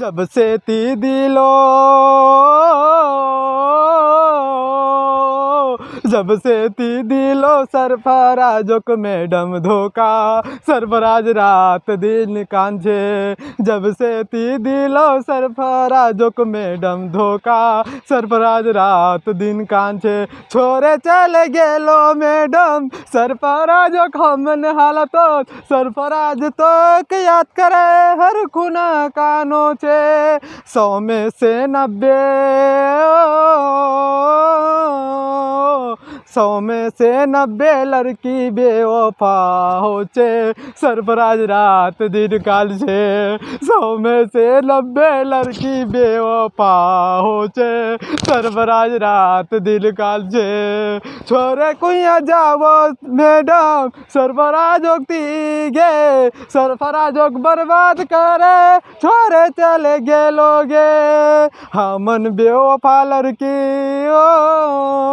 जब से ती दिलो जब से ती दिलो सरफराजों को मैडम धोखा सरफराज रात दिन कांझे जब से ती दिलो सरफराजों को मैडम धोखा सरफराज रात दिन कांझे छोरे चले लो मैडम सरफराजों खमन हालत सरफराज तो याद करे हर खुना कानो छे सौ में से नब्बे सौ में से नब्बे लड़की बेवफा चे सरफराज रात दिन काल से सौ में से नब्बे लड़की बेवफा चे सरफराज रात दिन काल से छोरे कुया जाओ मैडम सरफराज ती गे सरफराज बर्बाद करे छोरे चले गए लोगे हमन बेवफा लड़की ओ